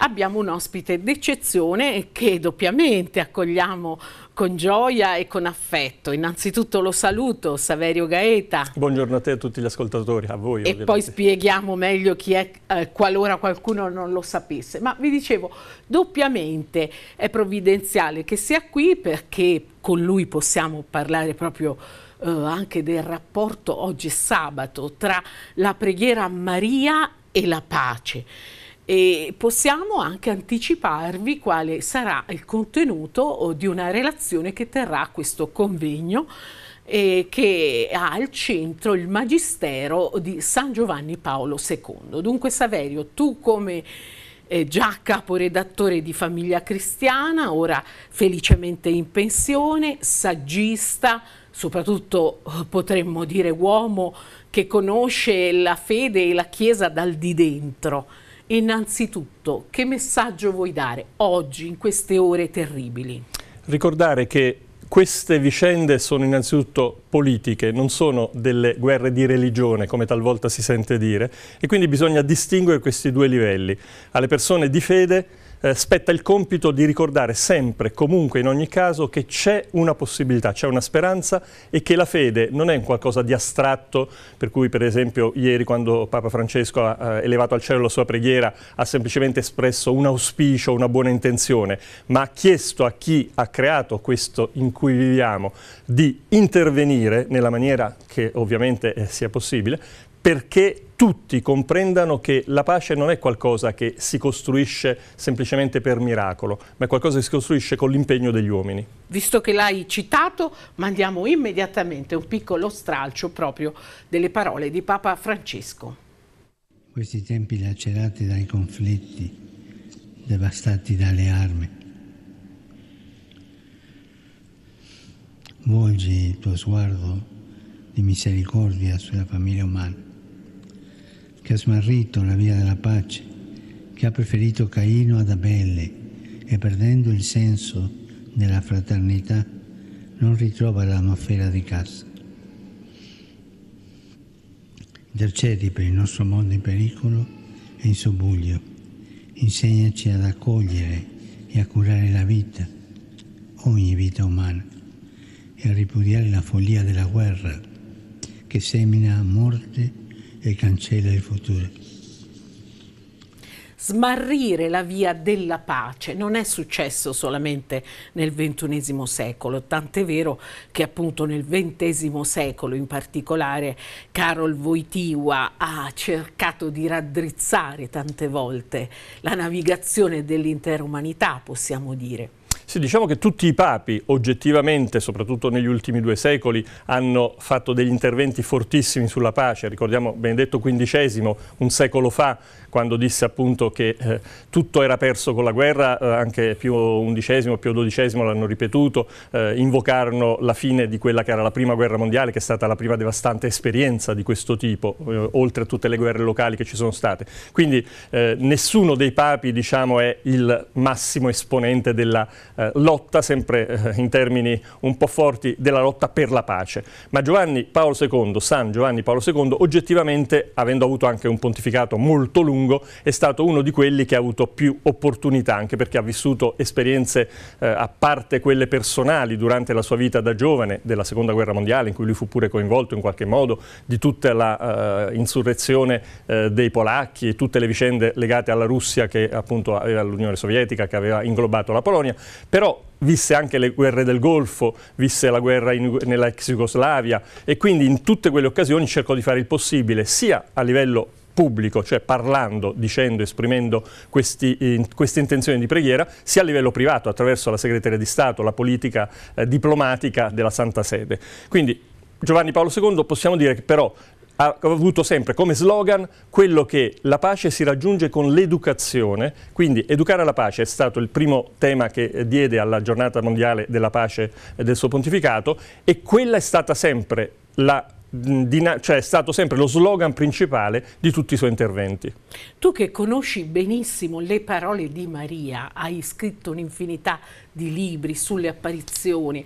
abbiamo un ospite d'eccezione che doppiamente accogliamo con gioia e con affetto. Innanzitutto lo saluto, Saverio Gaeta. Buongiorno a te e a tutti gli ascoltatori, a voi. E ovviamente. poi spieghiamo meglio chi è, eh, qualora qualcuno non lo sapesse. Ma vi dicevo, doppiamente è provvidenziale che sia qui perché con lui possiamo parlare proprio eh, anche del rapporto, oggi sabato, tra la preghiera a Maria e la pace e possiamo anche anticiparvi quale sarà il contenuto di una relazione che terrà questo convegno eh, che ha al centro il Magistero di San Giovanni Paolo II. Dunque Saverio, tu come eh, già caporedattore di Famiglia Cristiana, ora felicemente in pensione, saggista, soprattutto potremmo dire uomo che conosce la fede e la Chiesa dal di dentro. Innanzitutto, che messaggio vuoi dare oggi, in queste ore terribili? Ricordare che queste vicende sono innanzitutto politiche, non sono delle guerre di religione, come talvolta si sente dire, e quindi bisogna distinguere questi due livelli. Alle persone di fede eh, spetta il compito di ricordare sempre, comunque, in ogni caso, che c'è una possibilità, c'è una speranza e che la fede non è un qualcosa di astratto, per cui per esempio ieri quando Papa Francesco ha eh, elevato al cielo la sua preghiera ha semplicemente espresso un auspicio, una buona intenzione, ma ha chiesto a chi ha creato questo in cui viviamo di intervenire nella maniera che ovviamente eh, sia possibile perché tutti comprendano che la pace non è qualcosa che si costruisce semplicemente per miracolo, ma è qualcosa che si costruisce con l'impegno degli uomini. Visto che l'hai citato, mandiamo immediatamente un piccolo stralcio proprio delle parole di Papa Francesco. Questi tempi lacerati dai conflitti, devastati dalle armi. Volgi il tuo sguardo di misericordia sulla famiglia umana che ha smarrito la via della pace, che ha preferito Caino ad Abele e perdendo il senso della fraternità non ritrova l'atmosfera di casa. Intercedi per il nostro mondo in pericolo e in sobbuglio. Insegnaci ad accogliere e a curare la vita, ogni vita umana, e a ripudiare la follia della guerra che semina morte e morte e cancella il futuro. Smarrire la via della pace non è successo solamente nel XXI secolo, tant'è vero che appunto nel XX secolo in particolare Karol Wojtyła ha cercato di raddrizzare tante volte la navigazione dell'intera umanità, possiamo dire. Sì, diciamo che tutti i papi oggettivamente, soprattutto negli ultimi due secoli, hanno fatto degli interventi fortissimi sulla pace. Ricordiamo Benedetto XV, un secolo fa, quando disse appunto che eh, tutto era perso con la guerra, eh, anche più undicesimo, più dodicesimo l'hanno ripetuto, eh, invocarono la fine di quella che era la prima guerra mondiale, che è stata la prima devastante esperienza di questo tipo, eh, oltre a tutte le guerre locali che ci sono state. Quindi eh, nessuno dei papi diciamo, è il massimo esponente della eh, lotta, sempre in termini un po' forti, della lotta per la pace. Ma Giovanni Paolo II, San Giovanni Paolo II, oggettivamente, avendo avuto anche un pontificato molto lungo, lungo, è stato uno di quelli che ha avuto più opportunità, anche perché ha vissuto esperienze, eh, a parte quelle personali, durante la sua vita da giovane, della Seconda Guerra Mondiale, in cui lui fu pure coinvolto in qualche modo, di tutta l'insurrezione eh, eh, dei polacchi e tutte le vicende legate alla Russia, che appunto aveva l'Unione Sovietica, che aveva inglobato la Polonia, però visse anche le guerre del Golfo, visse la guerra nella ex Jugoslavia e quindi in tutte quelle occasioni cercò di fare il possibile sia a livello pubblico, cioè parlando, dicendo, esprimendo questi, eh, queste intenzioni di preghiera, sia a livello privato, attraverso la segreteria di Stato, la politica eh, diplomatica della Santa Sede. Quindi Giovanni Paolo II possiamo dire che però ha avuto sempre come slogan quello che la pace si raggiunge con l'educazione, quindi educare alla pace è stato il primo tema che eh, diede alla giornata mondiale della pace eh, del suo pontificato e quella è stata sempre la cioè è stato sempre lo slogan principale di tutti i suoi interventi. Tu che conosci benissimo le parole di Maria, hai scritto un'infinità di libri sulle apparizioni,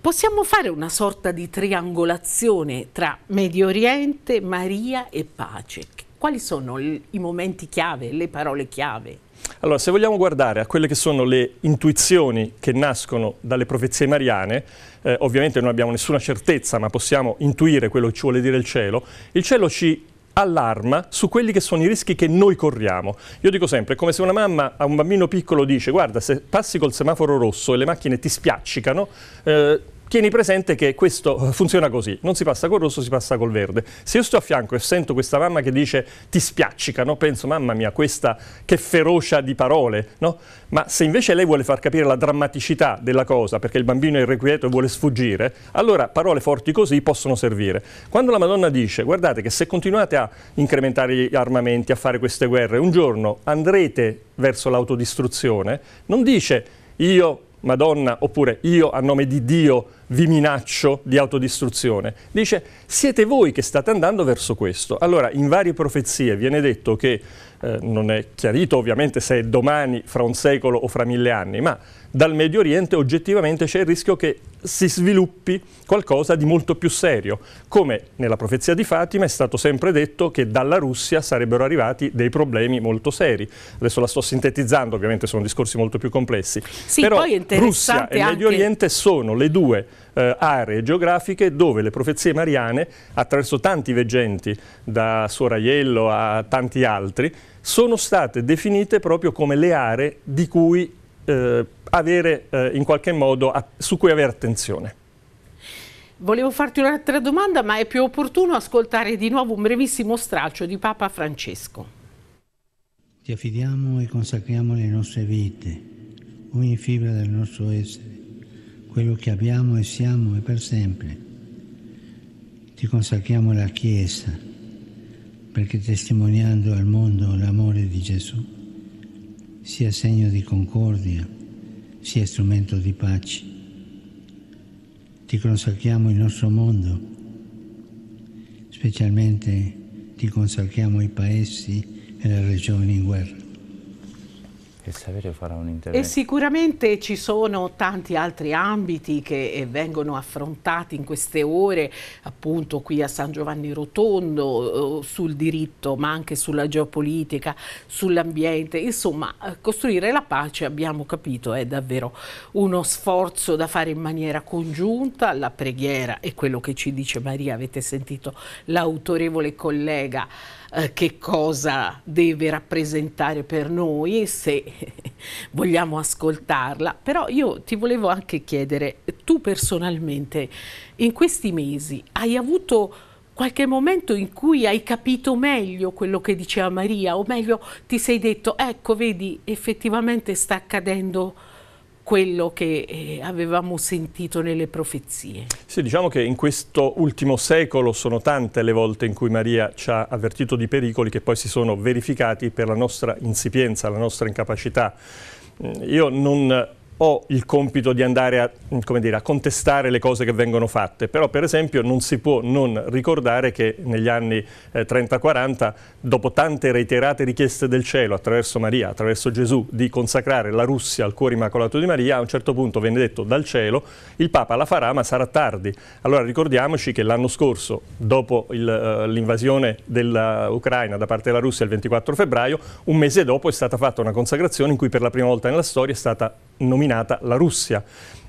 possiamo fare una sorta di triangolazione tra Medio Oriente, Maria e pace quali sono i momenti chiave, le parole chiave? Allora, se vogliamo guardare a quelle che sono le intuizioni che nascono dalle profezie mariane, eh, ovviamente non abbiamo nessuna certezza, ma possiamo intuire quello che ci vuole dire il cielo, il cielo ci allarma su quelli che sono i rischi che noi corriamo. Io dico sempre, è come se una mamma a un bambino piccolo dice guarda se passi col semaforo rosso e le macchine ti spiaccicano, eh, tieni presente che questo eh, funziona così, non si passa col rosso, si passa col verde. Se io sto a fianco e sento questa mamma che dice ti spiaccica, no? penso mamma mia questa che ferocia di parole, no? ma se invece lei vuole far capire la drammaticità della cosa perché il bambino è irrequieto e vuole sfuggire, allora parole forti così possono servire. Quando la Madonna dice guardate che se continuate a incrementare gli armamenti, a fare queste guerre, un giorno andrete verso l'autodistruzione, non dice io Madonna oppure io a nome di Dio vi minaccio di autodistruzione. Dice siete voi che state andando verso questo. Allora in varie profezie viene detto che eh, non è chiarito ovviamente se è domani, fra un secolo o fra mille anni, ma dal Medio Oriente oggettivamente c'è il rischio che si sviluppi qualcosa di molto più serio, come nella profezia di Fatima è stato sempre detto che dalla Russia sarebbero arrivati dei problemi molto seri. Adesso la sto sintetizzando, ovviamente sono discorsi molto più complessi, sì, però Russia e Medio Oriente sono le due eh, aree geografiche dove le profezie mariane, attraverso tanti veggenti, da Soraiello a tanti altri, sono state definite proprio come le aree di cui eh, avere eh, in qualche modo a, su cui avere attenzione. Volevo farti un'altra domanda, ma è più opportuno ascoltare di nuovo un brevissimo stralcio di Papa Francesco. Ti affidiamo e consacriamo le nostre vite, ogni fibra del nostro essere quello che abbiamo e siamo e per sempre. Ti consacriamo la Chiesa perché testimoniando al mondo l'amore di Gesù sia segno di concordia, sia strumento di pace. Ti consacriamo il nostro mondo, specialmente ti consacriamo i paesi e le regioni in guerra. Il sapere farà un intervento. E sicuramente ci sono tanti altri ambiti che eh, vengono affrontati in queste ore, appunto qui a San Giovanni Rotondo, eh, sul diritto, ma anche sulla geopolitica, sull'ambiente. Insomma, eh, costruire la pace, abbiamo capito, è davvero uno sforzo da fare in maniera congiunta. La preghiera è quello che ci dice Maria, avete sentito l'autorevole collega eh, che cosa deve rappresentare per noi, se vogliamo ascoltarla. Però io ti volevo anche chiedere, tu personalmente, in questi mesi hai avuto qualche momento in cui hai capito meglio quello che diceva Maria, o meglio ti sei detto, ecco, vedi, effettivamente sta accadendo quello che eh, avevamo sentito nelle profezie. Sì, diciamo che in questo ultimo secolo sono tante le volte in cui Maria ci ha avvertito di pericoli che poi si sono verificati per la nostra insipienza, la nostra incapacità. Mm, io non po' il compito di andare a, mm, dire, a, contestare le cose che vengono fatte, però per esempio non si può non ricordare che negli anni eh, 30-40, dopo tante reiterate richieste del cielo attraverso Maria, attraverso Gesù, di consacrare la Russia al cuore immacolato di Maria, a un certo punto venne detto dal cielo, il Papa la farà ma sarà tardi. Allora ricordiamoci che l'anno scorso, dopo eh, l'invasione dell'Ucraina da parte della Russia il 24 febbraio, un mese dopo è stata fatta una consacrazione in cui per la prima volta nella storia è stata nominata nata la Russia.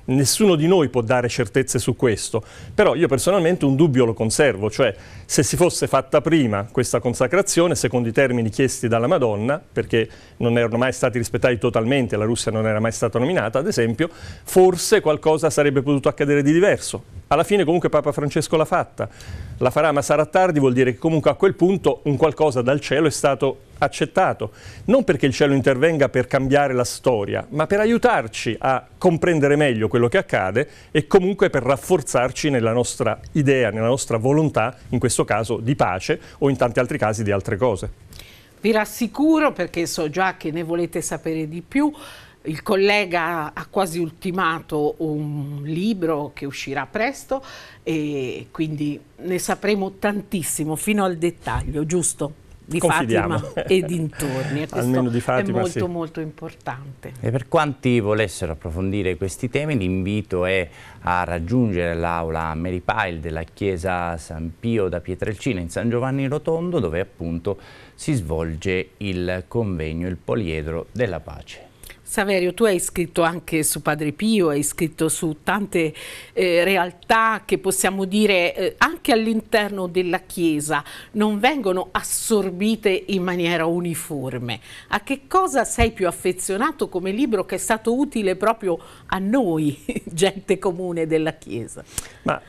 Nessuno di noi può dare certezze su questo, però io personalmente un dubbio lo conservo, cioè se si fosse fatta prima questa consacrazione, secondo i termini chiesti dalla Madonna, perché non erano mai stati rispettati totalmente, la Russia non era mai stata nominata, ad esempio, forse qualcosa sarebbe potuto accadere di diverso. Alla fine comunque Papa Francesco l'ha fatta, la farà ma sarà tardi, vuol dire che comunque a quel punto un qualcosa dal cielo è stato accettato, non perché il cielo intervenga per cambiare la storia, ma per aiutarci a comprendere meglio quello che accade e comunque per rafforzarci nella nostra idea, nella nostra volontà, in questo caso di pace o in tanti altri casi di altre cose. Vi rassicuro perché so già che ne volete sapere di più. Il collega ha quasi ultimato un libro che uscirà presto e quindi ne sapremo tantissimo fino al dettaglio, giusto? di Fatima e dintorni. E Almeno di Fatima, è molto sì. molto importante. E per quanti volessero approfondire questi temi, l'invito è a raggiungere l'aula Mary Pyle della chiesa San Pio da Pietrelcina in San Giovanni Rotondo, dove appunto si svolge il convegno, il poliedro della pace. Saverio, tu hai scritto anche su Padre Pio, hai scritto su tante eh, realtà che possiamo dire eh, anche all'interno della Chiesa non vengono assorbite in maniera uniforme. A che cosa sei più affezionato come libro che è stato utile proprio a noi, gente comune della Chiesa? Ma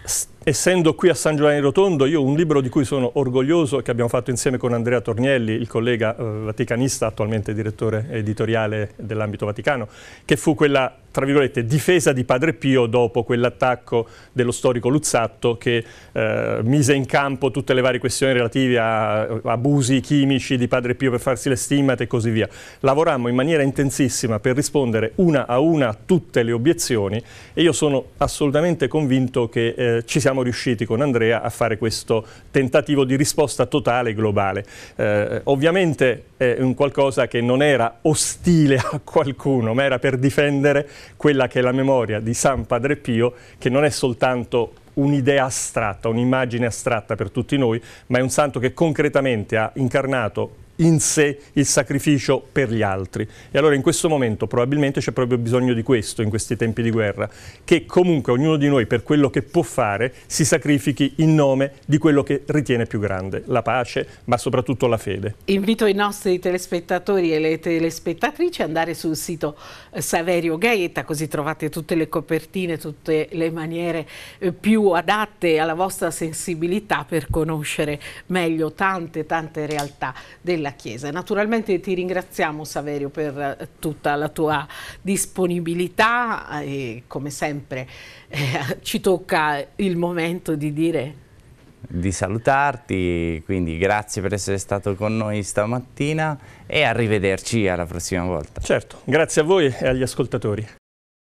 essendo qui a San Giovanni Rotondo, io un libro di cui sono orgoglioso, che abbiamo fatto insieme con Andrea Tornielli, il collega eh, vaticanista, attualmente direttore editoriale dell'ambito vaticano, che fu quella tra virgolette, difesa di Padre Pio dopo quell'attacco dello storico Luzzatto che eh, mise in campo tutte le varie questioni relative a, abusi chimici di Padre Pio per farsi le stimmate e così via. Lavorammo in maniera intensissima per rispondere una a una a tutte le obiezioni e io sono assolutamente convinto che eh, ci siamo riusciti con Andrea a fare questo tentativo di risposta totale e globale. Eh, ovviamente è un qualcosa che non era ostile a qualcuno, ma era per difendere quella che è la memoria di San Padre Pio, che non è soltanto un'idea astratta, un'immagine astratta per tutti noi, ma è un santo che concretamente ha incarnato in sé il sacrificio per gli altri. E allora in questo momento probabilmente c'è proprio bisogno di questo, in questi tempi di guerra, che comunque ognuno di noi per quello che può fare si sacrifichi in nome di quello che ritiene più grande, la pace, ma soprattutto la fede. Invito i nostri telespettatori e le telespettatrici ad andare sul sito eh, Saverio Gaeta, così trovate tutte le copertine, tutte le maniere eh, più adatte alla vostra sensibilità per conoscere meglio tante tante realtà della della Chiesa. Naturalmente ti ringraziamo Saverio per eh, tutta la tua disponibilità eh, e come sempre eh, ci tocca il momento di dire di salutarti, quindi grazie per essere stato con noi stamattina e arrivederci alla prossima volta. Certo, grazie a voi e agli ascoltatori.